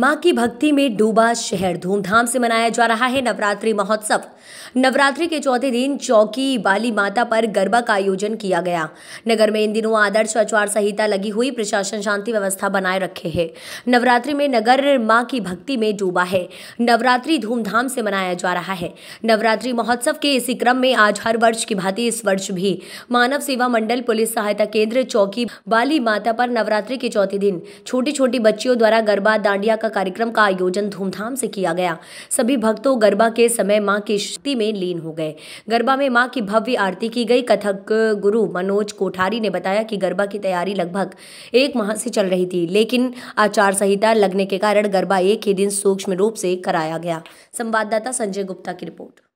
मां की भक्ति में डूबा शहर धूमधाम से मनाया जा रहा है नवरात्रि महोत्सव नवरात्रि के चौथे दिन चौकी बाली माता पर गरबा का आयोजन किया गया नगर में इन दिनों आदर्श आचार संहिता लगी हुई प्रशासन शांति व्यवस्था बनाए रखे है नवरात्रि में नगर मां की भक्ति में डूबा है नवरात्रि धूमधाम से मनाया जा रहा है नवरात्रि महोत्सव के इसी क्रम में आज हर वर्ष की भांति इस वर्ष भी मानव सेवा मंडल पुलिस सहायता केंद्र चौकी बाली माता पर नवरात्रि के चौथे दिन छोटी छोटी बच्चियों द्वारा गरबा दांडिया का कार्यक्रम का आयोजन धूमधाम से किया गया सभी भक्तों गरबा के समय माँ की शक्ति में लीन हो गए गरबा में माँ की भव्य आरती की गई कथक गुरु मनोज कोठारी ने बताया कि गरबा की तैयारी लगभग एक माह से चल रही थी लेकिन आचार संहिता लगने के कारण गरबा एक ही दिन सूक्ष्म रूप से कराया गया संवाददाता संजय गुप्ता की रिपोर्ट